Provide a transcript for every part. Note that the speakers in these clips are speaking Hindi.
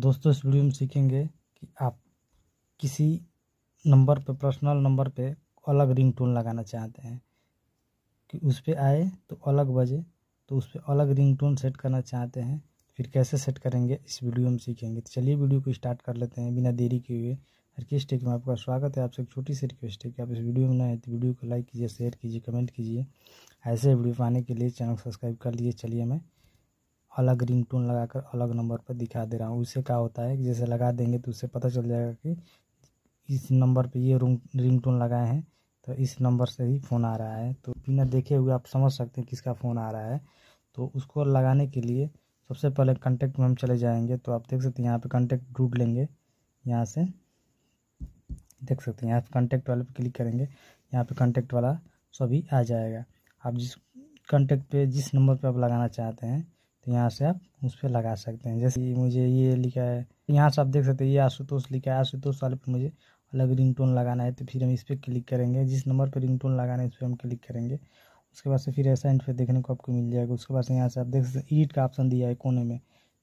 दोस्तों इस वीडियो में सीखेंगे कि आप किसी नंबर पर पर्सनल नंबर पे अलग रिंग टोन लगाना चाहते हैं कि उस पर आए तो अलग बजे तो उस पर अलग रिंग टोन सेट करना चाहते हैं फिर कैसे सेट करेंगे इस वीडियो में सीखेंगे तो चलिए वीडियो को स्टार्ट कर लेते हैं बिना देरी किए हुए हर किस टेक में आपका स्वागत है आपसे एक छोटी सी रिक्वेस्ट है कि आप इस वीडियो में नए तो वीडियो को लाइक कीजिए शेयर कीजिए कमेंट कीजिए ऐसे वीडियो पाने के लिए चैनल सब्सक्राइब कर लीजिए चलिए मैं अलग रिंगटोन लगाकर अलग नंबर पर दिखा दे रहा हूँ उससे क्या होता है जैसे लगा देंगे तो उससे पता चल जाएगा कि इस नंबर पर ये रिंग टोन लगाए हैं तो इस नंबर से ही फ़ोन आ रहा है तो बिना देखे हुए आप समझ सकते हैं किसका फ़ोन आ रहा है तो उसको लगाने के लिए सबसे पहले कॉन्टेक्ट में हम चले जाएंगे तो आप देख सकते हैं यहाँ पे कॉन्टेक्ट ढूंढ लेंगे यहाँ से देख सकते हैं यहाँ पर कॉन्टेक्ट वाले पर क्लिक करेंगे यहाँ पे कॉन्टेक्ट वाला सभी आ जाएगा आप जिस कॉन्टेक्ट पे जिस नंबर पे आप लगाना चाहते हैं यहाँ से आप उस पर लगा सकते हैं जैसे मुझे ये लिखा है यहाँ से आप देख सकते हैं ये आशुतोष लिखा है आशुतोष वाले पर मुझे अलग रिंगटोन लगाना है तो फिर हम इस पर क्लिक करेंगे जिस नंबर पर रिंगटोन लगाना है इस पर हम क्लिक करेंगे उसके बाद से फिर ऐसा इंट देखने को आपको मिल जाएगा उसके बाद से यहाँ से आप देख सकते हैं ईट का ऑप्शन दिया है कोने में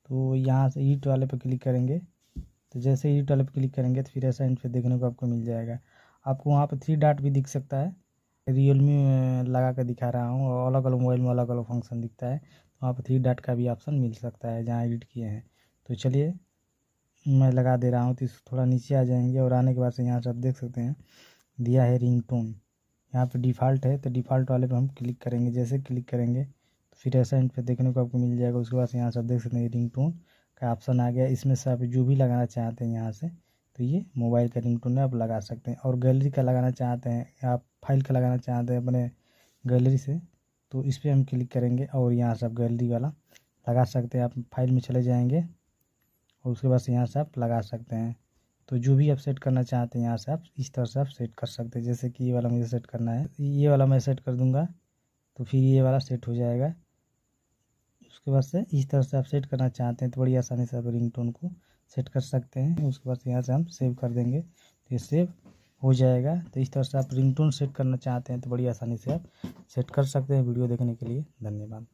तो यहाँ से ईट वाले पर क्लिक करेंगे तो जैसे ईट वाले पर क्लिक करेंगे तो फिर ऐसा इंट देखने को आपको मिल जाएगा आपको वहाँ पर थ्री डाट भी दिख सकता है रियलमी में लगा कर दिखा रहा हूँ और अलग अलग मोबाइल में अलग अलग फंक्शन दिखता है तो वहाँ पर थ्री डाट का भी ऑप्शन मिल सकता है जहाँ एडिट किए हैं तो चलिए मैं लगा दे रहा हूँ तो इसको थोड़ा नीचे आ जाएंगे और आने के बाद से यहाँ से आप देख सकते हैं दिया है रिंग टोन यहाँ पर डिफ़ॉल्ट है तो डिफ़ॉल्ट वाले पर हम क्लिक करेंगे जैसे क्लिक करेंगे तो फिर ऐसा इन पर देखने को आपको मिल जाएगा उसके बाद से यहाँ से आप देख सकते हैं रिंग टोन का ऑप्शन आ गया इसमें से आप जो भी लगाना चाहते हैं यहाँ से तो ये मोबाइल का रिंगटोन में आप लगा सकते हैं और गैलरी का लगाना चाहते हैं आप फाइल का लगाना चाहते हैं अपने गैलरी से तो इस पर हम क्लिक करेंगे और यहाँ से आप गैलरी वाला लगा सकते हैं आप फाइल में चले जाएंगे और उसके बाद से यहाँ से आप लगा सकते हैं तो जो भी आप सेट करना चाहते हैं यहाँ से आप इस तरह से आप सेट कर सकते हैं जैसे कि ये वाला मुझे सेट करना है ये वाला मैं सेट कर दूँगा तो फिर ये वाला सेट हो जाएगा उसके बाद से इस तरह से आप सेट करना चाहते हैं तो बड़ी आसानी से आप रिंग टोन को सेट कर सकते हैं उसके बाद यहाँ से हम सेव कर देंगे तो ये सेव हो जाएगा तो इस तरह से आप रिंगटोन सेट करना चाहते हैं तो बड़ी आसानी से आप सेट कर सकते हैं वीडियो देखने के लिए धन्यवाद